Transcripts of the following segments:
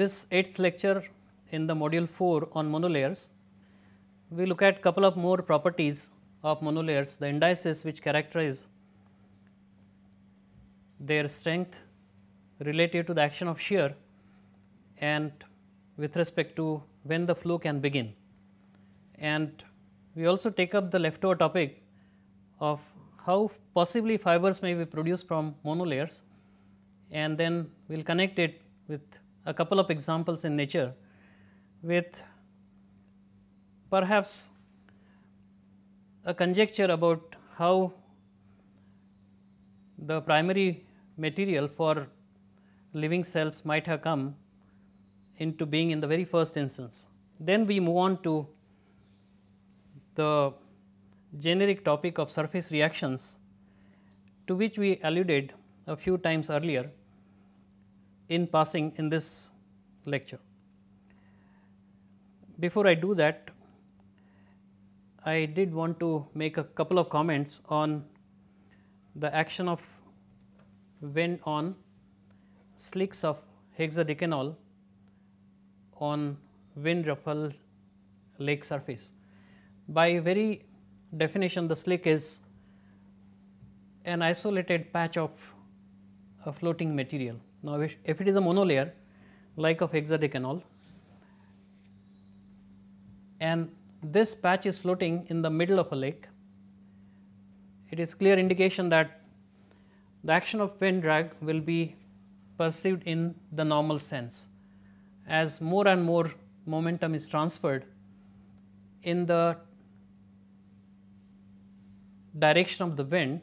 this 8th lecture in the module 4 on monolayers, we look at couple of more properties of monolayers, the indices which characterize their strength relative to the action of shear and with respect to when the flow can begin. And we also take up the leftover topic of how possibly fibers may be produced from monolayers and then we will connect it with a couple of examples in nature with perhaps a conjecture about how the primary material for living cells might have come into being in the very first instance. Then we move on to the generic topic of surface reactions to which we alluded a few times earlier in passing in this lecture. Before I do that, I did want to make a couple of comments on the action of wind on slicks of hexadecanol on wind ruffle lake surface. By very definition the slick is an isolated patch of a floating material now, if it is a monolayer like of hexadecanol and this patch is floating in the middle of a lake, it is clear indication that the action of wind drag will be perceived in the normal sense. As more and more momentum is transferred in the direction of the wind,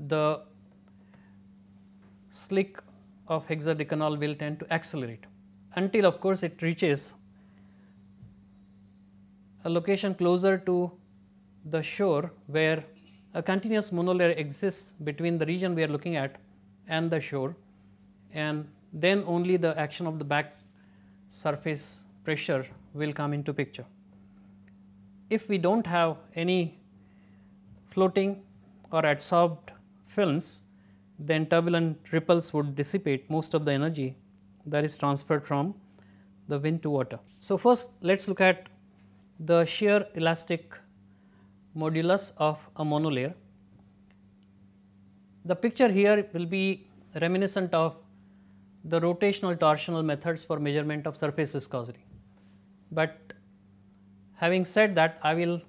the slick of hexadecanol will tend to accelerate until of course it reaches a location closer to the shore where a continuous monolayer exists between the region we are looking at and the shore and then only the action of the back surface pressure will come into picture. If we do not have any floating or adsorbed films, then turbulent ripples would dissipate most of the energy that is transferred from the wind to water. So, first let us look at the shear elastic modulus of a monolayer. The picture here will be reminiscent of the rotational torsional methods for measurement of surface viscosity. But having said that, I will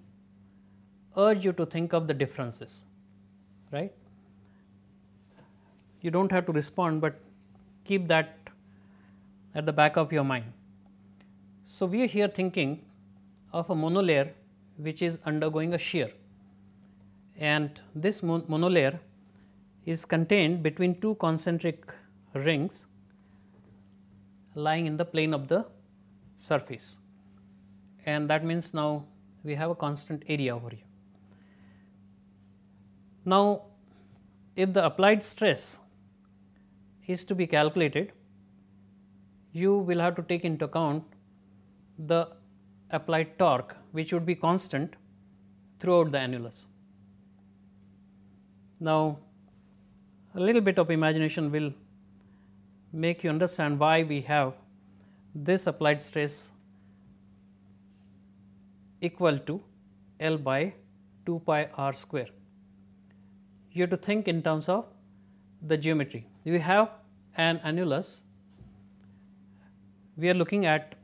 urge you to think of the differences, right you do not have to respond, but keep that at the back of your mind. So, we are here thinking of a monolayer which is undergoing a shear and this monolayer is contained between two concentric rings lying in the plane of the surface and that means now we have a constant area over here. Now, if the applied stress is to be calculated, you will have to take into account the applied torque which would be constant throughout the annulus. Now, a little bit of imagination will make you understand why we have this applied stress equal to L by 2 pi r square. You have to think in terms of the geometry we have an annulus, we are looking at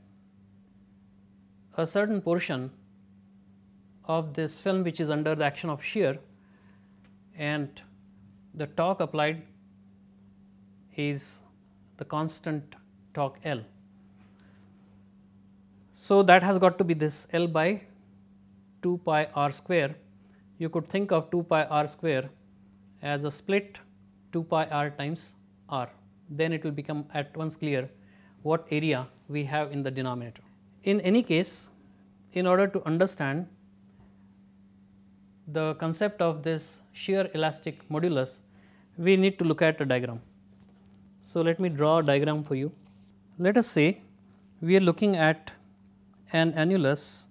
a certain portion of this film which is under the action of shear and the torque applied is the constant torque L. So, that has got to be this L by 2 pi r square. You could think of 2 pi r square as a split 2 pi r times r. Then it will become at once clear what area we have in the denominator. In any case, in order to understand the concept of this shear elastic modulus, we need to look at a diagram. So, let me draw a diagram for you. Let us say we are looking at an annulus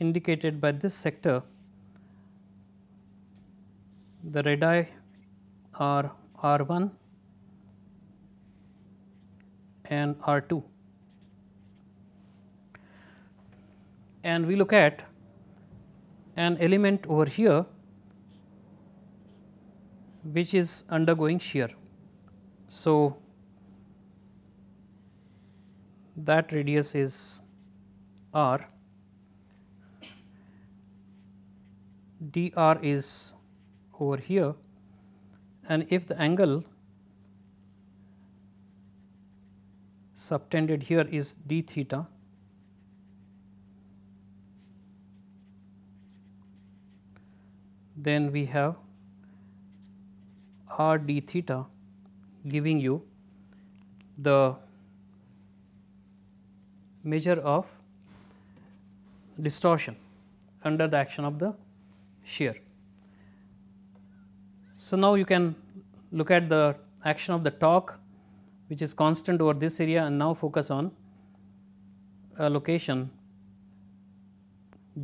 indicated by this sector the red eye are R1 and R2. And we look at an element over here which is undergoing shear. So, that radius is r, dr is over here and if the angle subtended here is d theta then we have r d theta giving you the measure of distortion under the action of the shear. So, now you can look at the action of the torque which is constant over this area and now focus on a uh, location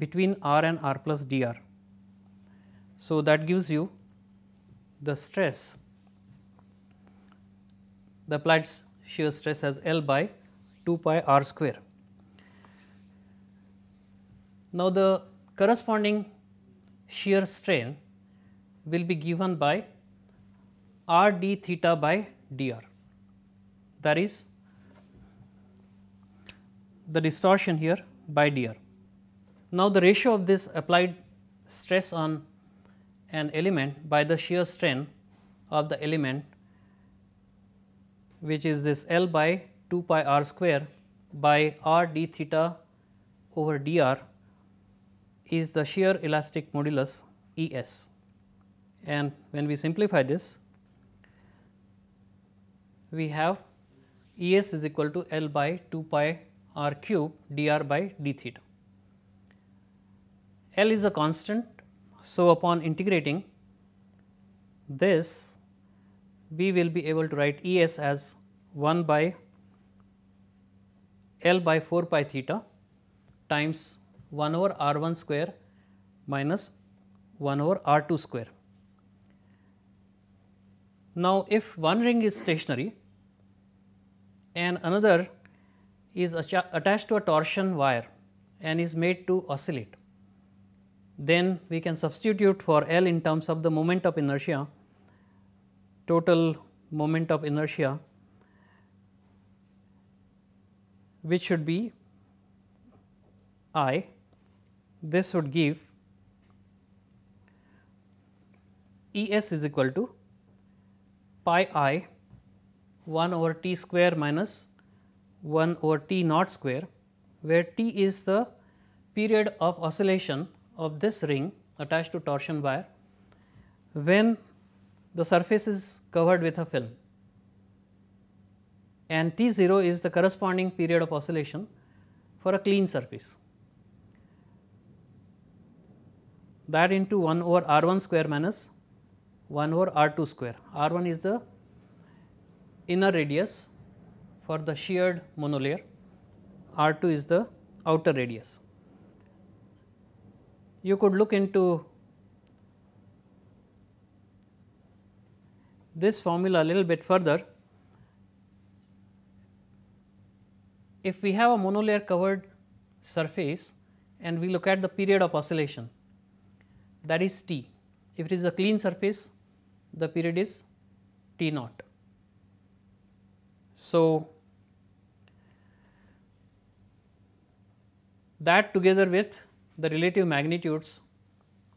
between r and r plus dr. So, that gives you the stress the applied shear stress as L by 2 pi r square. Now, the corresponding shear strain will be given by r d theta by dr. That is the distortion here by dr. Now, the ratio of this applied stress on an element by the shear strain of the element which is this L by 2 pi r square by r d theta over dr is the shear elastic modulus E s and when we simplify this we have E s is equal to L by 2 pi r cube dr by d theta. L is a constant. So, upon integrating this we will be able to write E s as 1 by L by 4 pi theta times 1 over r 1 square minus 1 over r 2 square. Now, if one ring is stationary and another is attached to a torsion wire and is made to oscillate, then we can substitute for L in terms of the moment of inertia, total moment of inertia which should be I. This would give E s is equal to pi i 1 over t square minus 1 over t naught square where t is the period of oscillation of this ring attached to torsion wire when the surface is covered with a film and T 0 is the corresponding period of oscillation for a clean surface. That into 1 over R 1 square minus 1 over r 2 square. r 1 is the inner radius for the sheared monolayer, r 2 is the outer radius. You could look into this formula a little bit further. If we have a monolayer covered surface and we look at the period of oscillation that is T. If it is a clean surface the period is T naught. So, that together with the relative magnitudes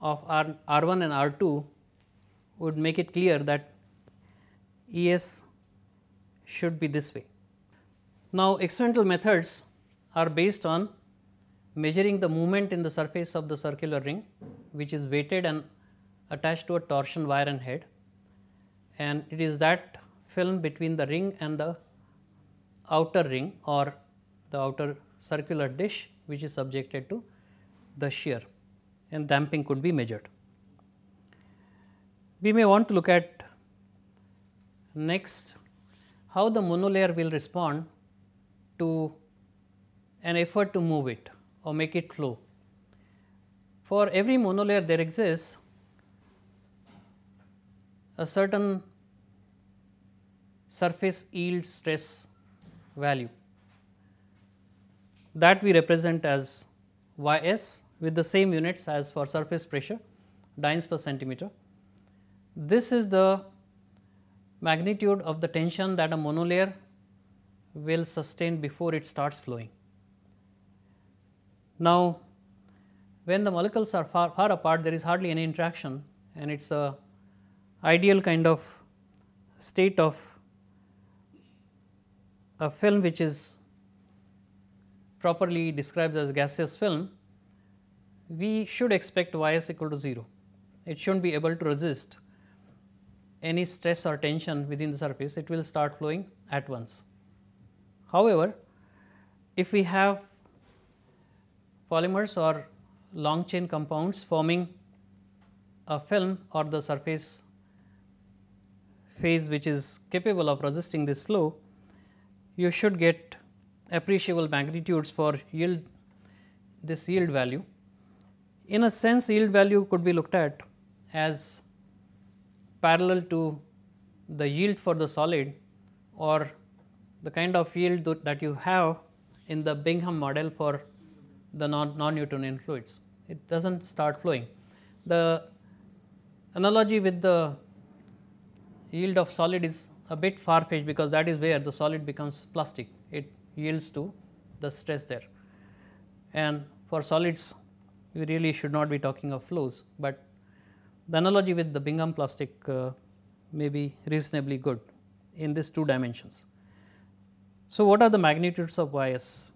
of R, R1 and R2 would make it clear that ES should be this way. Now, experimental methods are based on measuring the movement in the surface of the circular ring which is weighted and attached to a torsion wire and head and it is that film between the ring and the outer ring or the outer circular dish which is subjected to the shear and damping could be measured. We may want to look at next how the monolayer will respond to an effort to move it or make it flow. For every monolayer there exists a certain surface yield stress value that we represent as y s with the same units as for surface pressure dynes per centimeter. This is the magnitude of the tension that a monolayer will sustain before it starts flowing. Now, when the molecules are far, far apart there is hardly any interaction and it is a ideal kind of state of a film which is properly described as gaseous film, we should expect Ys equal to 0. It should not be able to resist any stress or tension within the surface, it will start flowing at once. However, if we have polymers or long chain compounds forming a film or the surface phase which is capable of resisting this flow, you should get appreciable magnitudes for yield this yield value. In a sense yield value could be looked at as parallel to the yield for the solid or the kind of yield that you have in the Bingham model for the non-Newtonian non fluids. It does not start flowing. The analogy with the yield of solid is a bit far fetched because that is where the solid becomes plastic, it yields to the stress there. And for solids we really should not be talking of flows, but the analogy with the Bingham plastic uh, may be reasonably good in these two dimensions. So, what are the magnitudes of YS?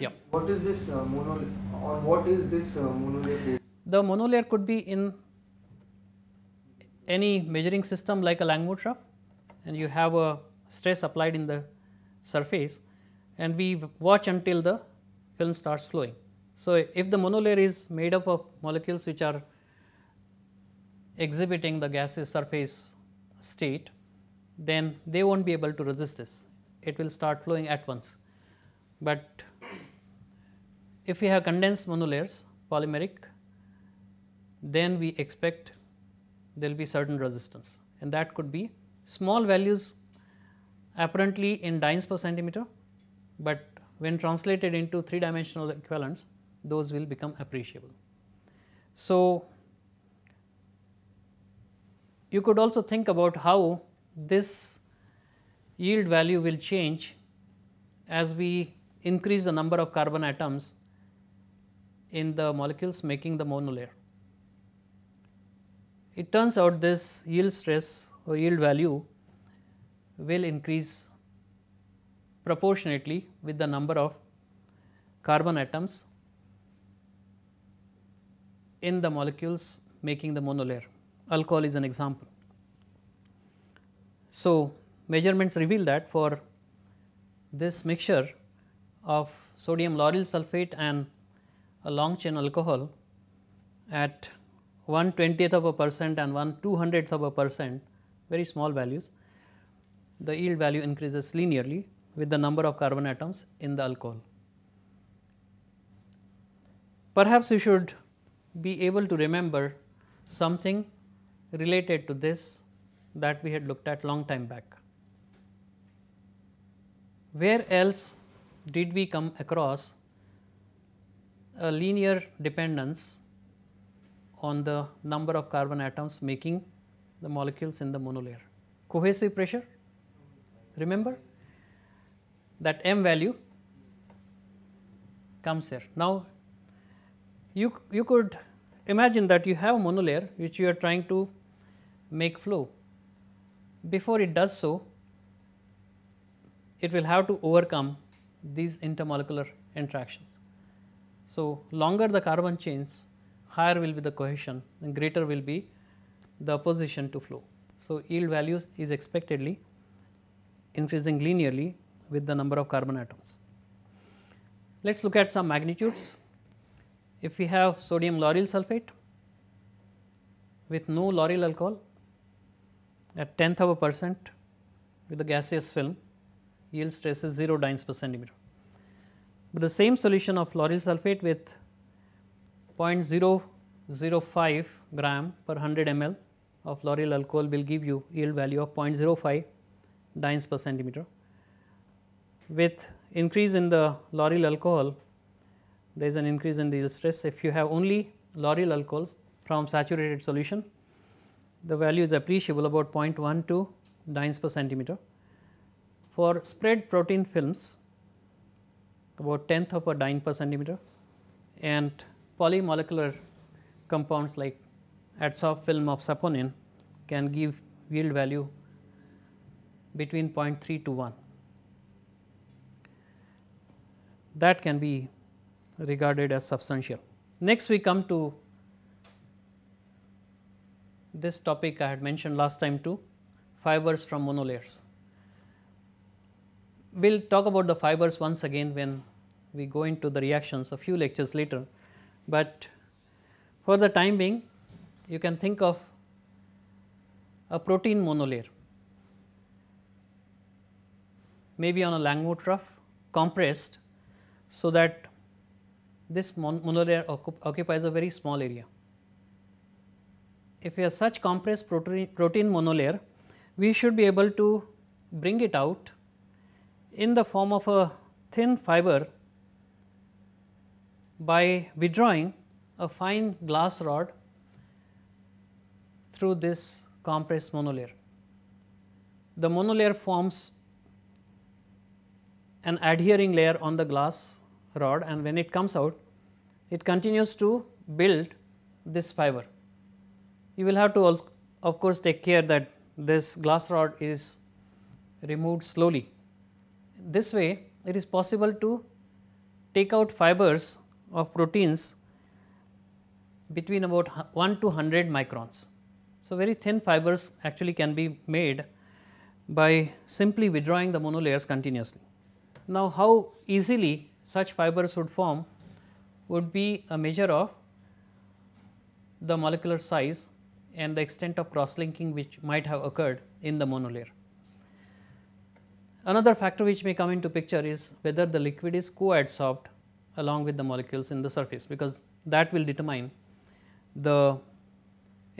Yeah. What is this uh, monolayer or what is this uh, monolayer? The monolayer could be in any measuring system like a Langmuir trough and you have a stress applied in the surface and we watch until the film starts flowing. So, if the monolayer is made up of molecules which are exhibiting the gaseous surface state, then they will not be able to resist this. It will start flowing at once. But if we have condensed monolayers polymeric, then we expect there will be certain resistance and that could be small values apparently in dynes per centimeter, but when translated into three dimensional equivalents those will become appreciable. So, you could also think about how this yield value will change as we increase the number of carbon atoms in the molecules making the monolayer. It turns out this yield stress or yield value will increase proportionately with the number of carbon atoms in the molecules making the monolayer. Alcohol is an example. So, measurements reveal that for this mixture of sodium lauryl sulfate and a long chain alcohol at 1 20th of a percent and 1 200th of a percent very small values, the yield value increases linearly with the number of carbon atoms in the alcohol. Perhaps you should be able to remember something related to this that we had looked at long time back. Where else did we come across a linear dependence on the number of carbon atoms making the molecules in the monolayer. Cohesive pressure, remember that m value comes here. Now, you, you could imagine that you have a monolayer which you are trying to make flow. Before it does so, it will have to overcome these intermolecular interactions. So, longer the carbon chains, higher will be the cohesion and greater will be the opposition to flow. So, yield values is expectedly increasing linearly with the number of carbon atoms. Let us look at some magnitudes. If we have sodium lauryl sulfate with no lauryl alcohol at tenth of a percent with a gaseous film yield stress is 0 dynes per centimeter. But the same solution of lauryl sulfate with 0.005 gram per 100 ml of lauryl alcohol will give you yield value of 0.05 dynes per centimeter. With increase in the lauryl alcohol, there is an increase in the yield stress. If you have only lauryl alcohol from saturated solution, the value is appreciable about 0.12 dynes per centimeter. For spread protein films, about tenth of a dyne per centimeter and polymolecular compounds like at soft film of saponin can give yield value between 0.3 to 1. That can be regarded as substantial. Next we come to this topic I had mentioned last time too, fibers from monolayers. We will talk about the fibers once again when we go into the reactions a few lectures later, but for the time being you can think of a protein monolayer maybe on a Langmuir trough compressed so that this mon monolayer occupies a very small area. If we have such compressed protein, protein monolayer, we should be able to bring it out in the form of a thin fiber by withdrawing a fine glass rod through this compressed monolayer. The monolayer forms an adhering layer on the glass rod and when it comes out, it continues to build this fiber. You will have to of course take care that this glass rod is removed slowly. This way it is possible to take out fibers of proteins between about 1 to 100 microns. So, very thin fibers actually can be made by simply withdrawing the monolayers continuously. Now, how easily such fibers would form would be a measure of the molecular size and the extent of cross linking which might have occurred in the monolayer. Another factor which may come into picture is whether the liquid is co-adsorbed along with the molecules in the surface because that will determine the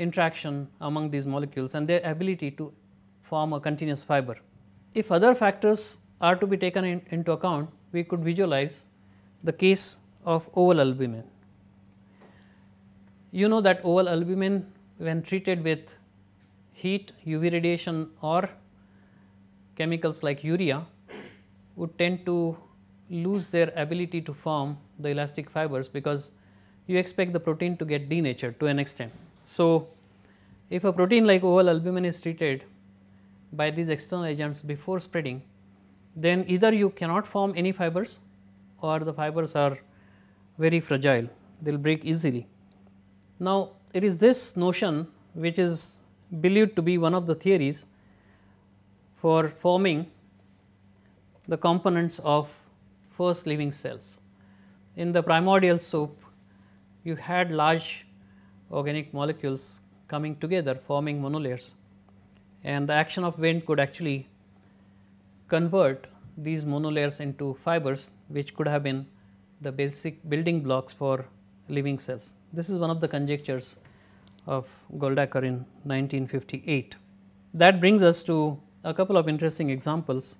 interaction among these molecules and their ability to form a continuous fiber. If other factors are to be taken in, into account, we could visualize the case of oval albumin. You know that oval albumin when treated with heat, UV radiation or chemicals like urea would tend to lose their ability to form the elastic fibers because you expect the protein to get denatured to an extent. So, if a protein like oval albumin is treated by these external agents before spreading, then either you cannot form any fibers or the fibers are very fragile, they will break easily. Now, it is this notion which is believed to be one of the theories for forming the components of first living cells. In the primordial soup, you had large organic molecules coming together forming monolayers and the action of wind could actually convert these monolayers into fibers which could have been the basic building blocks for living cells. This is one of the conjectures of Goldacker in 1958. That brings us to a couple of interesting examples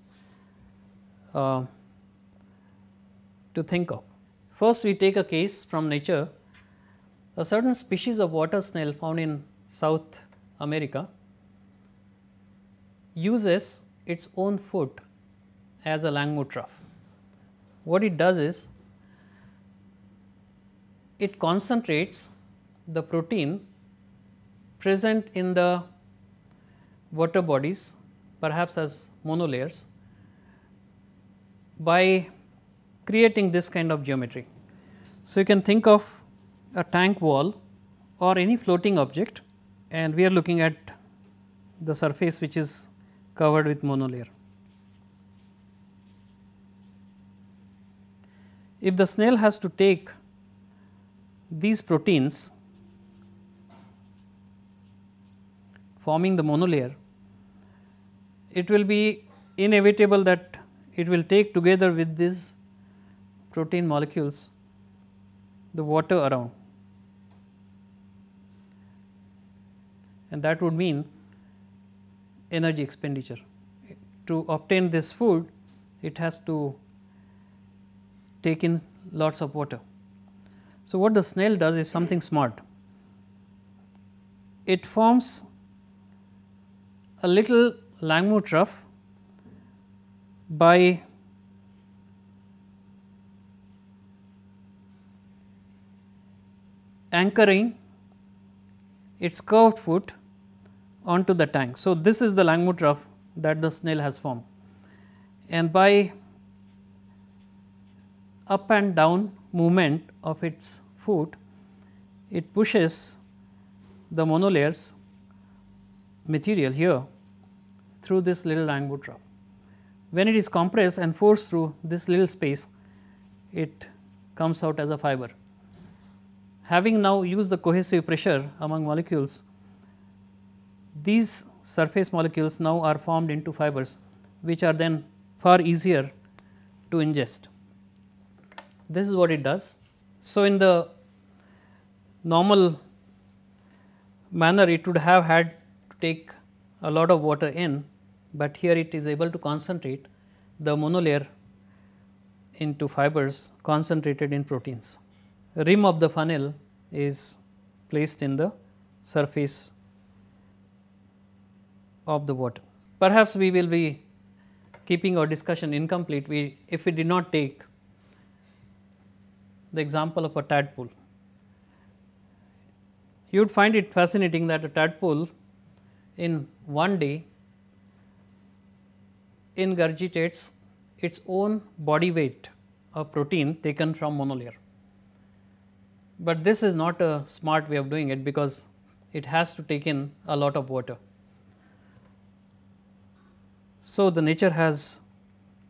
uh, to think of. First we take a case from nature a certain species of water snail found in South America uses its own foot as a Langmuir trough. What it does is, it concentrates the protein present in the water bodies perhaps as monolayers by creating this kind of geometry. So, you can think of a tank wall or any floating object and we are looking at the surface which is covered with monolayer. If the snail has to take these proteins forming the monolayer, it will be inevitable that it will take together with these protein molecules the water around. and that would mean energy expenditure. To obtain this food, it has to take in lots of water. So, what the snail does is something smart. It forms a little Langmuir trough by anchoring its curved foot onto the tank. So, this is the Langmuir trough that the snail has formed and by up and down movement of its foot, it pushes the monolayers material here through this little Langmuir trough. When it is compressed and forced through this little space, it comes out as a fiber. Having now used the cohesive pressure among molecules, these surface molecules now are formed into fibers which are then far easier to ingest. This is what it does. So, in the normal manner it would have had to take a lot of water in, but here it is able to concentrate the monolayer into fibers concentrated in proteins. rim of the funnel is placed in the surface of the water. Perhaps we will be keeping our discussion incomplete we, if we did not take the example of a tadpole. You would find it fascinating that a tadpole in one day ingurgitates its own body weight of protein taken from monolayer. But this is not a smart way of doing it because it has to take in a lot of water. So, the nature has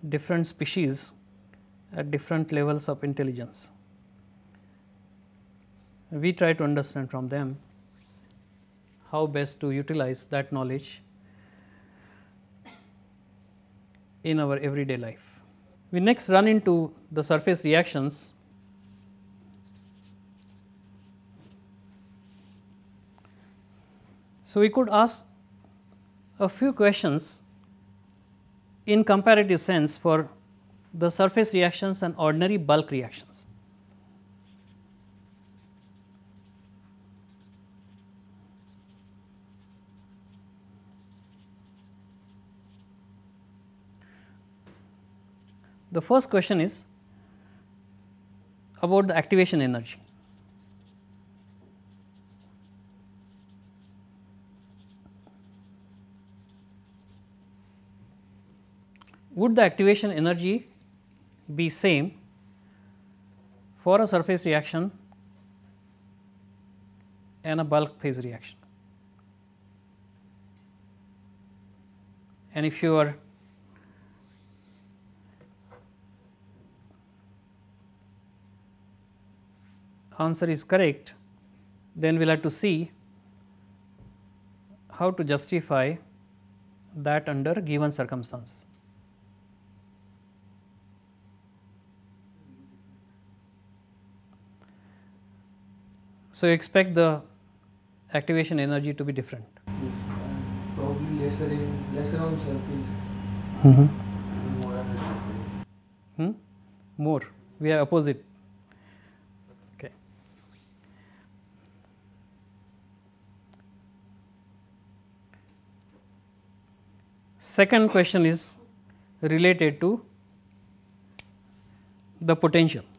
different species at different levels of intelligence. We try to understand from them how best to utilize that knowledge in our everyday life. We next run into the surface reactions So, we could ask a few questions in comparative sense for the surface reactions and ordinary bulk reactions. The first question is about the activation energy. would the activation energy be same for a surface reaction and a bulk phase reaction. And if your answer is correct, then we will have to see how to justify that under given circumstances. So, you expect the activation energy to be different. Yes, probably lesser, in, lesser on surface. Mm -hmm. More Hmm? More. We are opposite. Okay. Second question is related to the potential.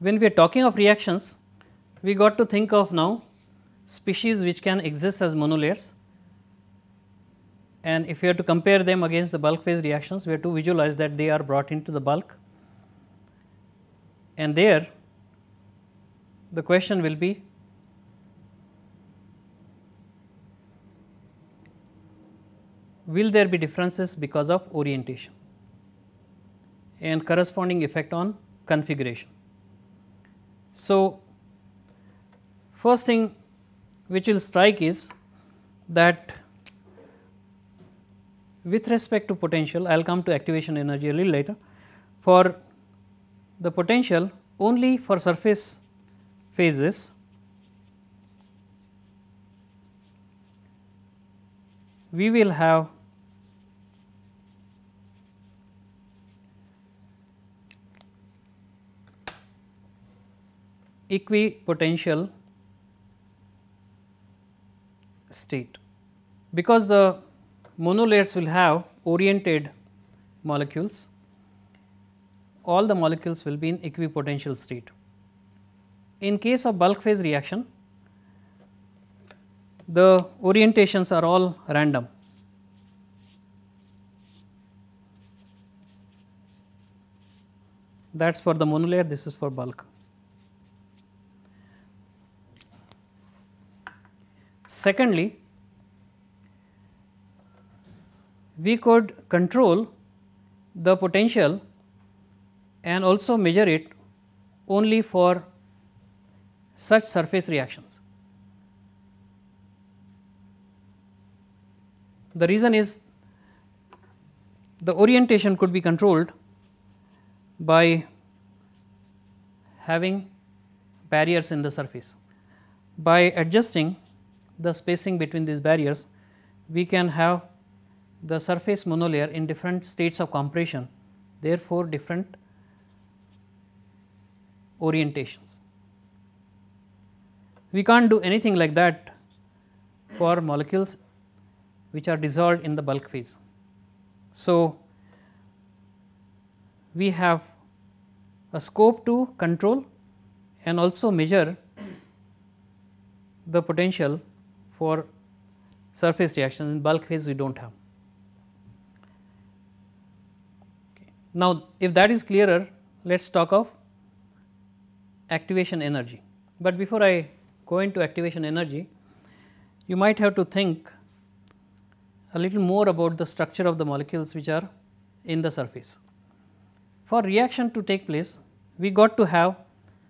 When we are talking of reactions, we got to think of now species which can exist as monolayers and if we are to compare them against the bulk phase reactions, we have to visualize that they are brought into the bulk and there the question will be will there be differences because of orientation and corresponding effect on configuration. So, first thing which will strike is that with respect to potential, I will come to activation energy a little later. For the potential only for surface phases, we will have equipotential state because the monolayers will have oriented molecules all the molecules will be in equipotential state. In case of bulk phase reaction the orientations are all random. That is for the monolayer, this is for bulk. Secondly, we could control the potential and also measure it only for such surface reactions. The reason is the orientation could be controlled by having barriers in the surface. By adjusting the spacing between these barriers, we can have the surface monolayer in different states of compression, therefore, different orientations. We can't do anything like that for molecules which are dissolved in the bulk phase. So, we have a scope to control and also measure the potential for surface reactions in bulk phase we do not have. Okay. Now, if that is clearer let us talk of activation energy, but before I go into activation energy you might have to think a little more about the structure of the molecules which are in the surface. For reaction to take place we got to have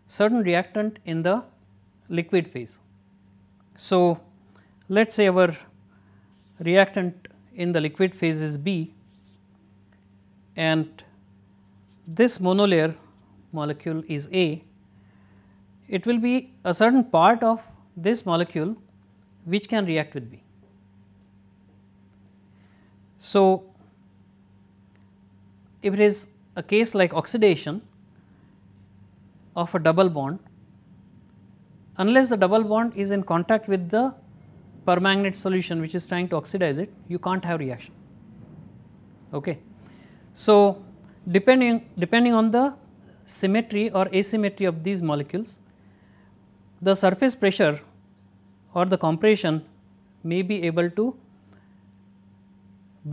certain reactant in the liquid phase. So, let us say our reactant in the liquid phase is B and this monolayer molecule is A, it will be a certain part of this molecule which can react with B. So, if it is a case like oxidation of a double bond, unless the double bond is in contact with the permanganate solution which is trying to oxidize it, you can't have reaction. Okay. So, depending, depending on the symmetry or asymmetry of these molecules, the surface pressure or the compression may be able to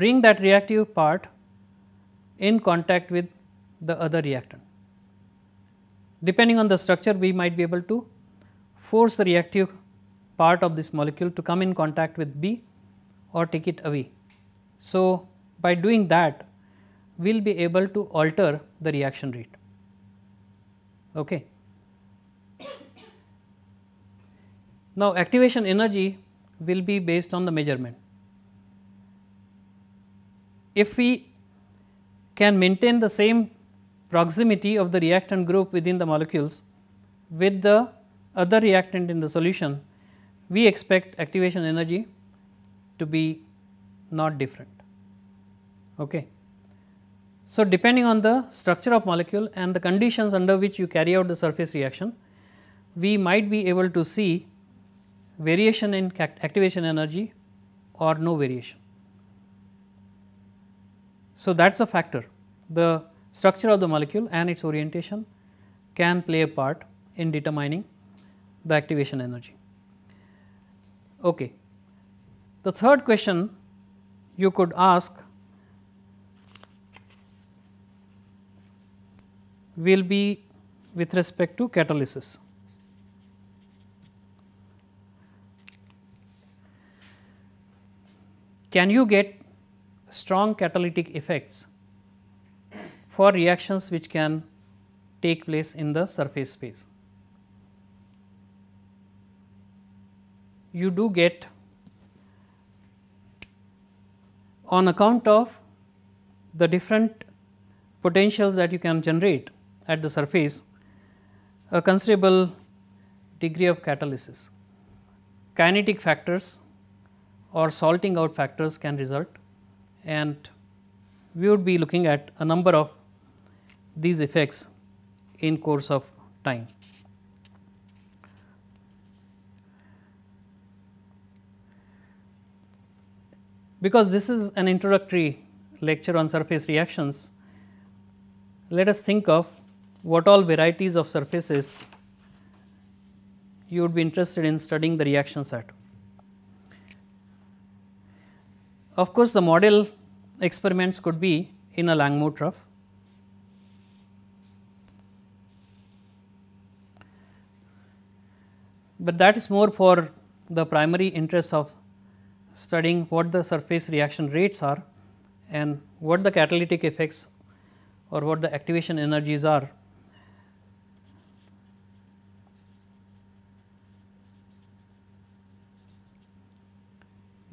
bring that reactive part in contact with the other reactant. Depending on the structure, we might be able to force the reactive part of this molecule to come in contact with B or take it away. So, by doing that we will be able to alter the reaction rate. Okay. Now, activation energy will be based on the measurement. If we can maintain the same proximity of the reactant group within the molecules with the other reactant in the solution, we expect activation energy to be not different. Okay. So, depending on the structure of molecule and the conditions under which you carry out the surface reaction, we might be able to see variation in activation energy or no variation. So, that is a factor the structure of the molecule and its orientation can play a part in determining the activation energy. Okay. The third question you could ask will be with respect to catalysis. Can you get strong catalytic effects for reactions which can take place in the surface space? you do get on account of the different potentials that you can generate at the surface a considerable degree of catalysis. Kinetic factors or salting out factors can result and we would be looking at a number of these effects in course of time. because this is an introductory lecture on surface reactions, let us think of what all varieties of surfaces you would be interested in studying the reactions at. Of course, the model experiments could be in a Langmuir trough. But that is more for the primary interest of studying what the surface reaction rates are and what the catalytic effects or what the activation energies are.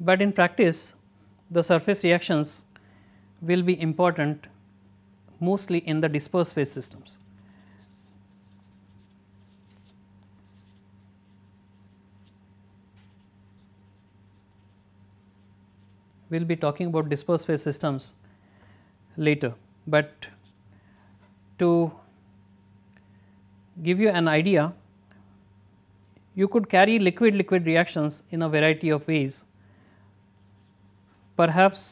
But in practice, the surface reactions will be important mostly in the dispersed phase systems. we will be talking about dispersed phase systems later, but to give you an idea, you could carry liquid liquid reactions in a variety of ways. Perhaps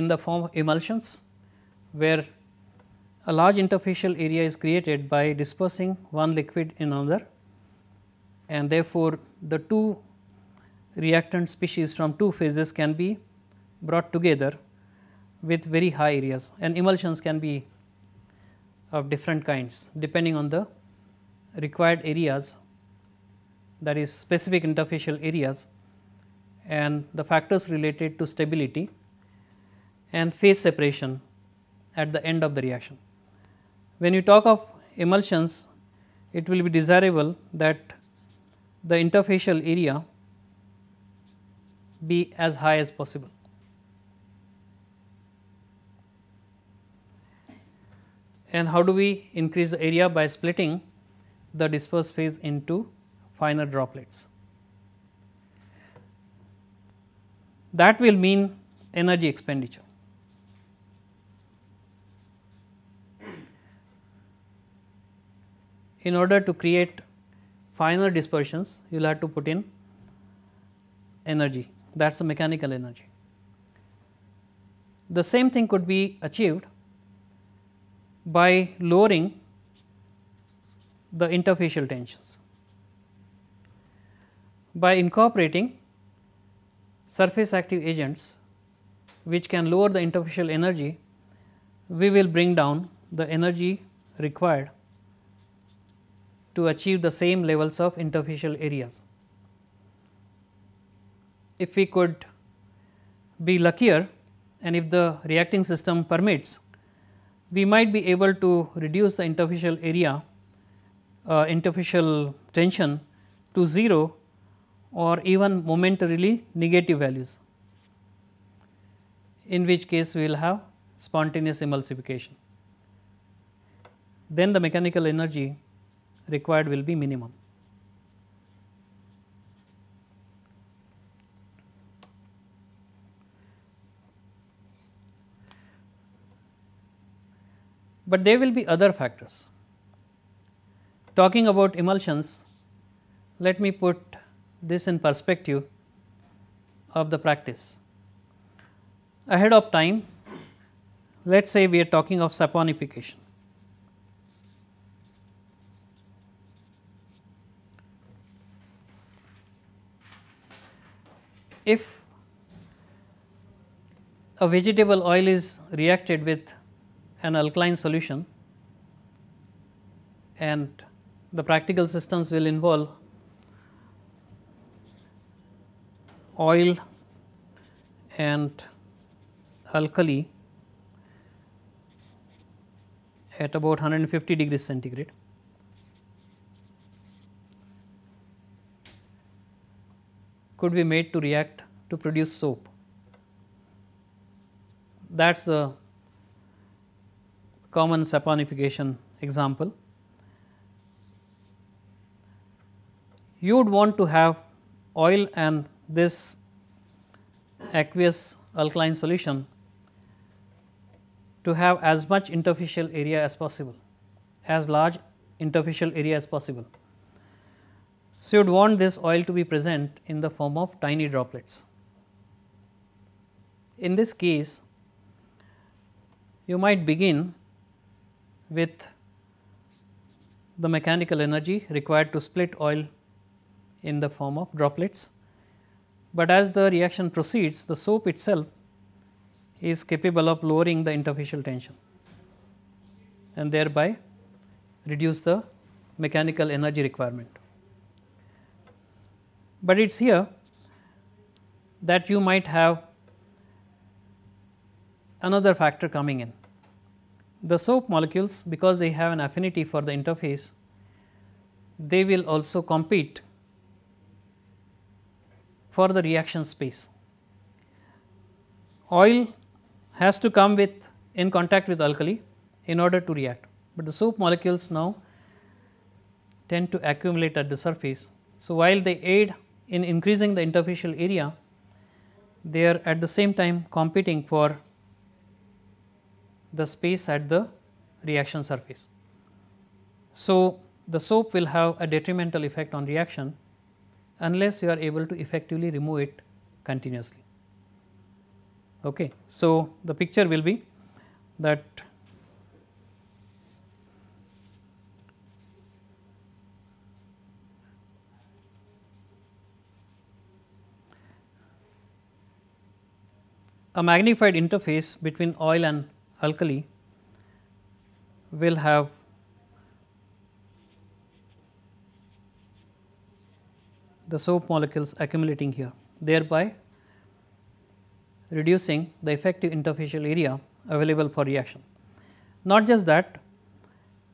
in the form of emulsions, where a large interfacial area is created by dispersing one liquid in another and therefore, the two reactant species from two phases can be brought together with very high areas and emulsions can be of different kinds depending on the required areas that is specific interfacial areas and the factors related to stability and phase separation at the end of the reaction. When you talk of emulsions, it will be desirable that the interfacial area be as high as possible. And how do we increase the area by splitting the dispersed phase into finer droplets? That will mean energy expenditure. In order to create finer dispersions, you will have to put in energy that is the mechanical energy. The same thing could be achieved by lowering the interfacial tensions by incorporating surface active agents which can lower the interfacial energy we will bring down the energy required to achieve the same levels of interfacial areas if we could be luckier and if the reacting system permits, we might be able to reduce the interfacial area, uh, interfacial tension to 0 or even momentarily negative values, in which case we will have spontaneous emulsification. Then the mechanical energy required will be minimum. but there will be other factors. Talking about emulsions, let me put this in perspective of the practice. Ahead of time, let us say we are talking of saponification. If a vegetable oil is reacted with an alkaline solution and the practical systems will involve oil and alkali at about 150 degrees centigrade. could be made to react to produce soap. That is the common saponification example. You would want to have oil and this aqueous alkaline solution to have as much interfacial area as possible, as large interfacial area as possible. So, you would want this oil to be present in the form of tiny droplets. In this case, you might begin with the mechanical energy required to split oil in the form of droplets. But as the reaction proceeds, the soap itself is capable of lowering the interfacial tension and thereby reduce the mechanical energy requirement. But it is here that you might have another factor coming in the soap molecules because they have an affinity for the interface, they will also compete for the reaction space. Oil has to come with in contact with alkali in order to react, but the soap molecules now tend to accumulate at the surface. So, while they aid in increasing the interfacial area, they are at the same time competing for the space at the reaction surface. So, the soap will have a detrimental effect on reaction unless you are able to effectively remove it continuously. Okay. So, the picture will be that a magnified interface between oil and alkali will have the soap molecules accumulating here thereby reducing the effective interfacial area available for reaction. Not just that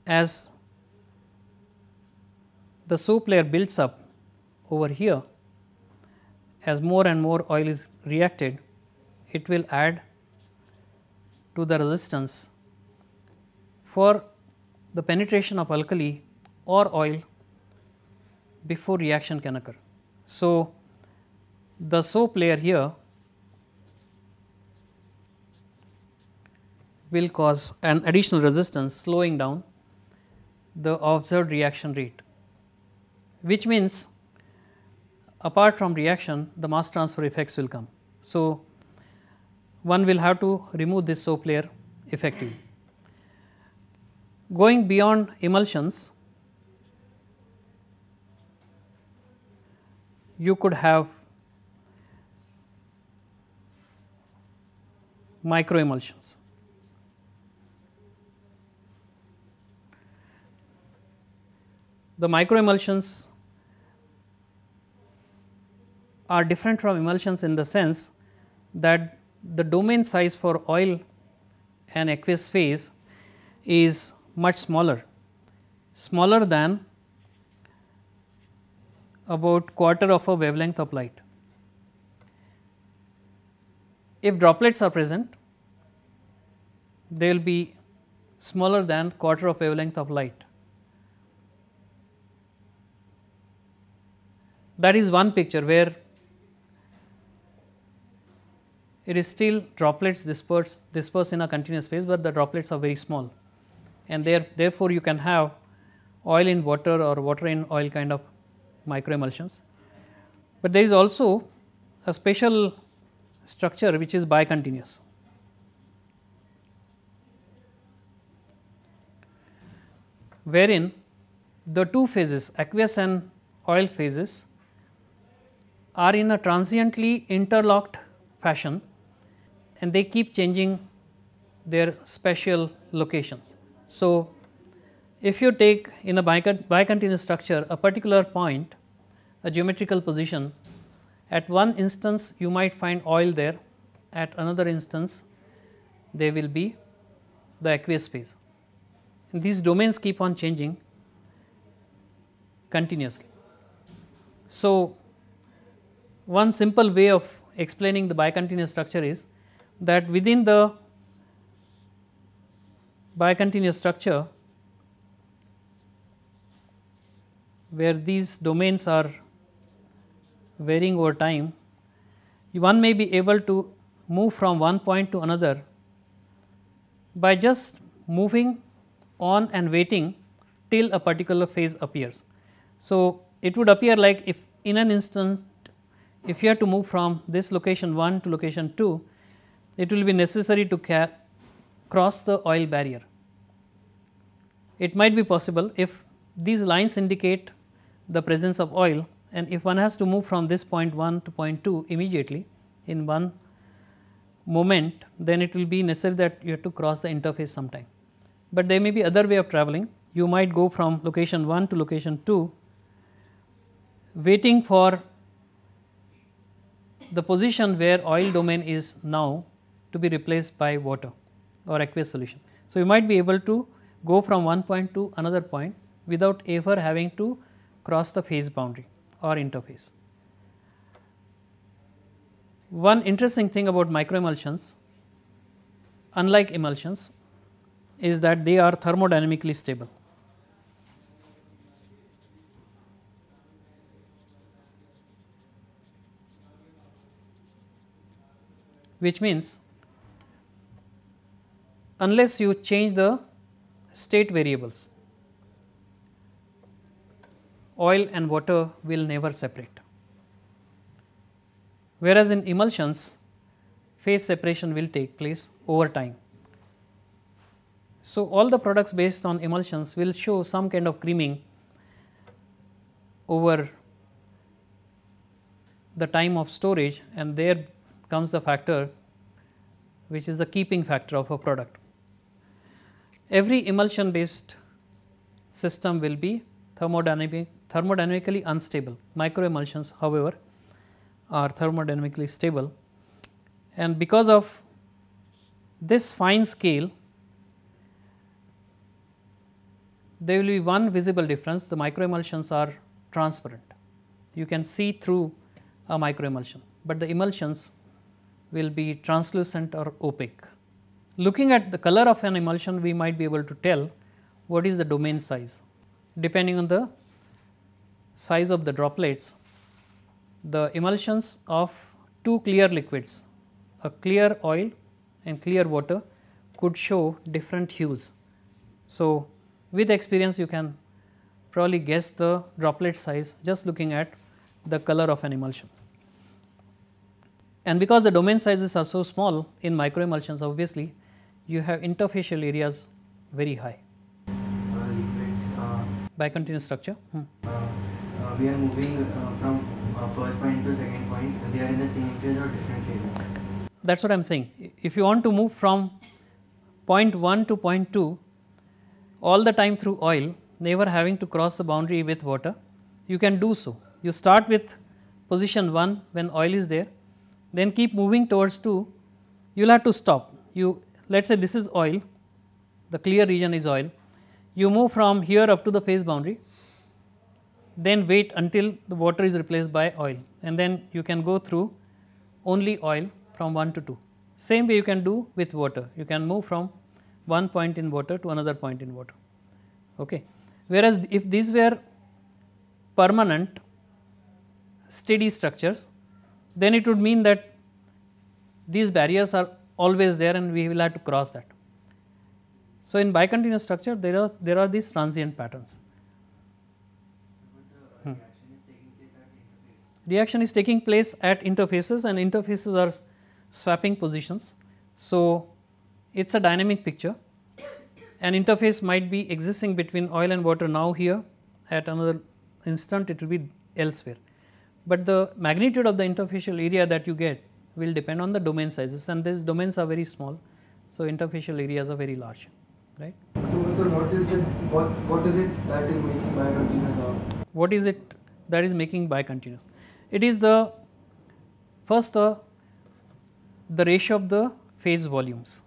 as the soap layer builds up over here as more and more oil is reacted it will add to the resistance for the penetration of alkali or oil before reaction can occur. So, the soap layer here will cause an additional resistance slowing down the observed reaction rate, which means apart from reaction the mass transfer effects will come. So, one will have to remove this soap layer effectively. Going beyond emulsions, you could have micro emulsions. The micro emulsions are different from emulsions in the sense that the domain size for oil and aqueous phase is much smaller, smaller than about quarter of a wavelength of light. If droplets are present, they will be smaller than quarter of wavelength of light. That is one picture where it is still droplets disperse, disperse in a continuous phase, but the droplets are very small and there, therefore, you can have oil in water or water in oil kind of micro emulsions. But there is also a special structure which is bicontinuous. wherein the two phases aqueous and oil phases are in a transiently interlocked fashion and they keep changing their spatial locations. So, if you take in a bicontinuous structure a particular point, a geometrical position, at one instance you might find oil there, at another instance there will be the aqueous phase. And these domains keep on changing continuously. So, one simple way of explaining the bicontinuous structure is that within the bicontinuous structure where these domains are varying over time, one may be able to move from one point to another by just moving on and waiting till a particular phase appears. So, it would appear like if in an instance if you have to move from this location 1 to location 2, it will be necessary to cross the oil barrier. It might be possible if these lines indicate the presence of oil and if one has to move from this point 1 to point 2 immediately in one moment, then it will be necessary that you have to cross the interface sometime. But there may be other way of traveling. You might go from location 1 to location 2, waiting for the position where oil domain is now to be replaced by water or aqueous solution. So, you might be able to go from one point to another point without ever having to cross the phase boundary or interface. One interesting thing about microemulsions, unlike emulsions, is that they are thermodynamically stable. which means unless you change the state variables. Oil and water will never separate. Whereas in emulsions, phase separation will take place over time. So, all the products based on emulsions will show some kind of creaming over the time of storage and there comes the factor which is the keeping factor of a product. Every emulsion based system will be thermodynamic, thermodynamically unstable. Micro emulsions however, are thermodynamically stable and because of this fine scale there will be one visible difference the micro emulsions are transparent. You can see through a micro emulsion, but the emulsions will be translucent or opaque. Looking at the color of an emulsion, we might be able to tell what is the domain size. Depending on the size of the droplets, the emulsions of two clear liquids, a clear oil and clear water could show different hues. So, with experience you can probably guess the droplet size just looking at the color of an emulsion. And because the domain sizes are so small in micro emulsions obviously, you have interfacial areas very high. By continuous structure. Hmm. Uh, uh, we are moving uh, from first point to second point, they are in the same phase or different phase? That is what I am saying. If you want to move from point 1 to point 2 all the time through oil, never having to cross the boundary with water, you can do so. You start with position 1 when oil is there, then keep moving towards 2, you will have to stop. You let us say this is oil, the clear region is oil. You move from here up to the phase boundary, then wait until the water is replaced by oil and then you can go through only oil from 1 to 2. Same way you can do with water, you can move from one point in water to another point in water. Okay. Whereas, if these were permanent steady structures, then it would mean that these barriers are always there and we will have to cross that. So, in bicontinuous structure there are there are these transient patterns. Hmm. Reaction is taking place at interfaces and interfaces are swapping positions. So, it is a dynamic picture. An interface might be existing between oil and water now here at another instant it will be elsewhere. But the magnitude of the interfacial area that you get will depend on the domain sizes and these domains are very small. So, interfacial areas are very large, right. So, sir, what is it, what, what is it that is making bicontinuous? What is it that is making bicontinuous? It is the first the, the ratio of the phase volumes.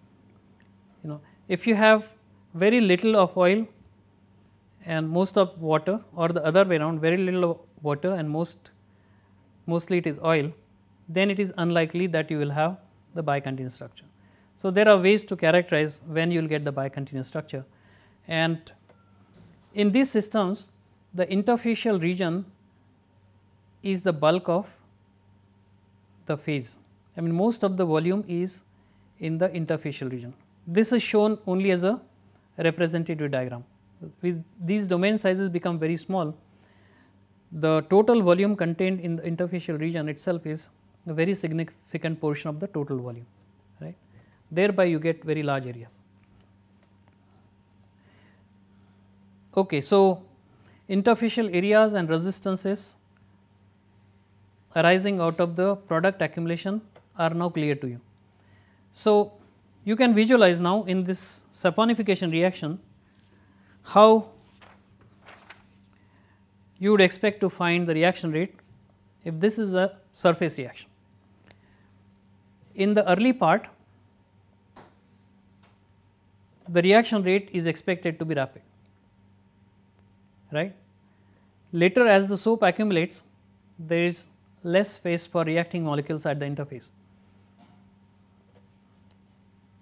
You know, if you have very little of oil and most of water or the other way around very little water and most mostly it is oil then it is unlikely that you will have the bicontinuous structure. So, there are ways to characterize when you will get the bicontinuous structure and in these systems the interfacial region is the bulk of the phase. I mean most of the volume is in the interfacial region. This is shown only as a representative diagram. With these domain sizes become very small, the total volume contained in the interfacial region itself is a very significant portion of the total volume, right. Thereby you get very large areas. Okay, so interfacial areas and resistances arising out of the product accumulation are now clear to you. So, you can visualize now in this saponification reaction how you would expect to find the reaction rate if this is a surface reaction in the early part the reaction rate is expected to be rapid right. Later as the soap accumulates there is less space for reacting molecules at the interface.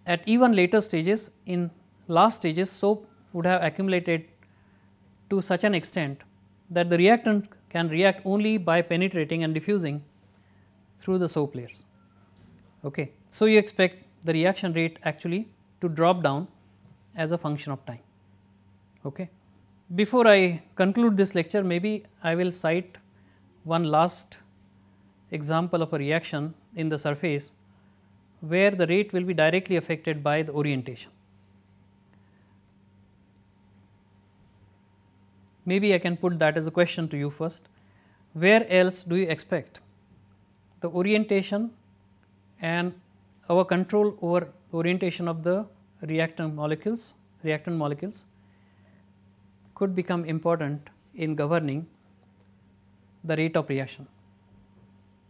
At even later stages in last stages soap would have accumulated to such an extent that the reactant can react only by penetrating and diffusing through the soap layers. Okay. So, you expect the reaction rate actually to drop down as a function of time. Okay. Before I conclude this lecture, maybe I will cite one last example of a reaction in the surface where the rate will be directly affected by the orientation. Maybe I can put that as a question to you first. Where else do you expect the orientation and our control over orientation of the reactant molecules, reactant molecules could become important in governing the rate of reaction.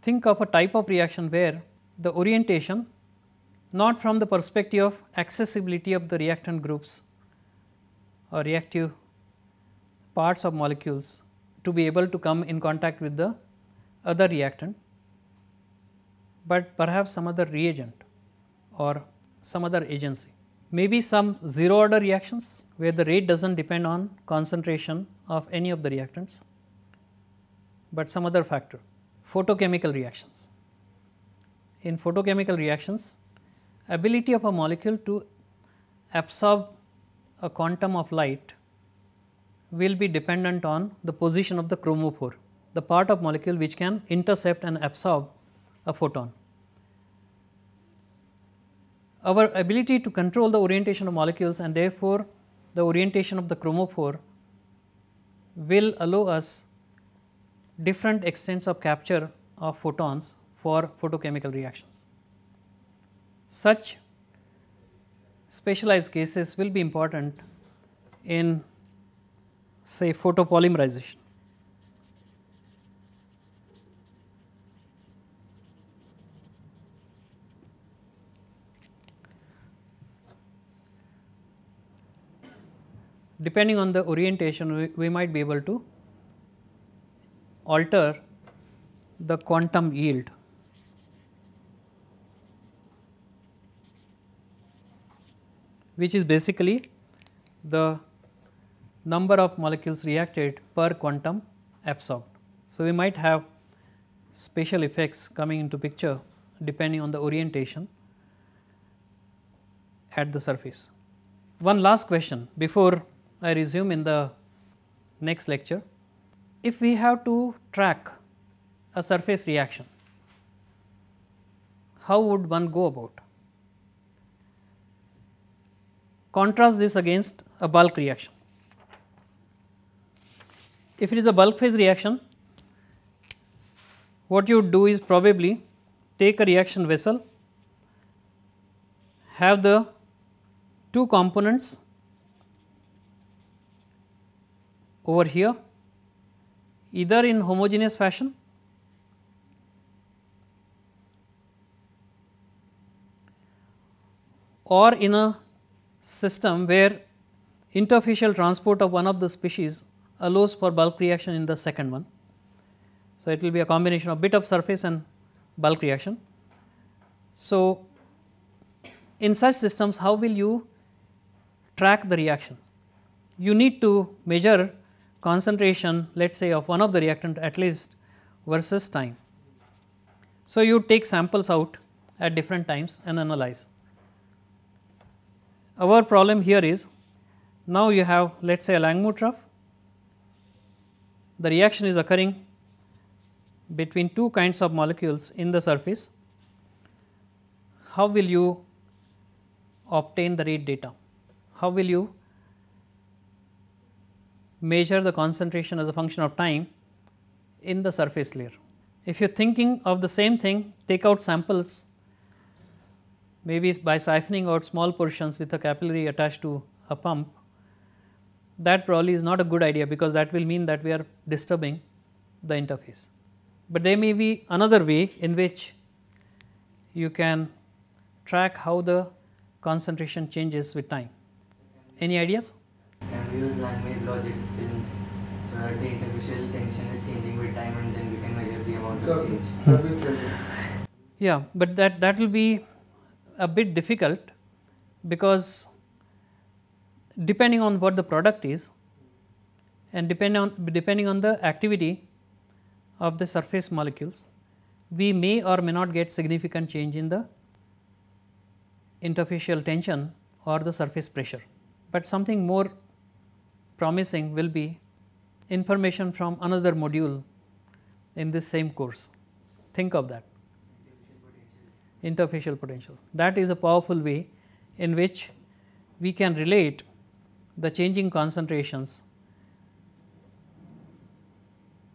Think of a type of reaction where the orientation not from the perspective of accessibility of the reactant groups or reactive parts of molecules to be able to come in contact with the other reactant, but perhaps some other reagent or some other agency. Maybe some zero order reactions where the rate does not depend on concentration of any of the reactants, but some other factor. Photochemical reactions. In photochemical reactions, ability of a molecule to absorb a quantum of light will be dependent on the position of the chromophore, the part of molecule which can intercept and absorb a photon our ability to control the orientation of molecules and therefore, the orientation of the chromophore will allow us different extents of capture of photons for photochemical reactions. Such specialized cases will be important in say photopolymerization. depending on the orientation we, we might be able to alter the quantum yield. which is basically the number of molecules reacted per quantum absorbed. So, we might have special effects coming into picture depending on the orientation at the surface. One last question before I resume in the next lecture. If we have to track a surface reaction, how would one go about? Contrast this against a bulk reaction. If it is a bulk phase reaction, what you would do is probably take a reaction vessel, have the two components over here either in homogeneous fashion or in a system where interfacial transport of one of the species allows for bulk reaction in the second one. So, it will be a combination of bit of surface and bulk reaction. So, in such systems how will you track the reaction? You need to measure concentration let us say of one of the reactant at least versus time. So, you take samples out at different times and analyze. Our problem here is now you have let us say a Langmuir trough, the reaction is occurring between two kinds of molecules in the surface. How will you obtain the rate data? How will you measure the concentration as a function of time in the surface layer. If you are thinking of the same thing, take out samples maybe by siphoning out small portions with a capillary attached to a pump, that probably is not a good idea because that will mean that we are disturbing the interface. But there may be another way in which you can track how the concentration changes with time. Any ideas? Can we use language logic the interfacial tension is changing with time and then we can measure the amount of change. Hmm. Yeah, but that, that will be a bit difficult because depending on what the product is and depend on, depending on the activity of the surface molecules, we may or may not get significant change in the interfacial tension or the surface pressure, but something more promising will be information from another module in this same course. Think of that interfacial potentials. That is a powerful way in which we can relate the changing concentrations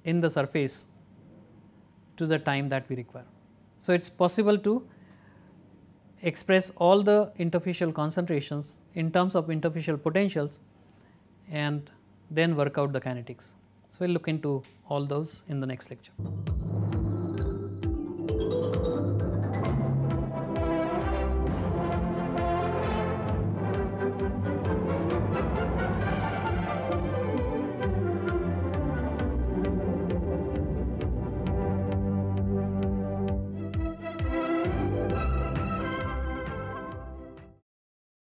in the surface to the time that we require. So, it is possible to express all the interfacial concentrations in terms of interfacial potentials and then work out the kinetics. So, we will look into all those in the next lecture.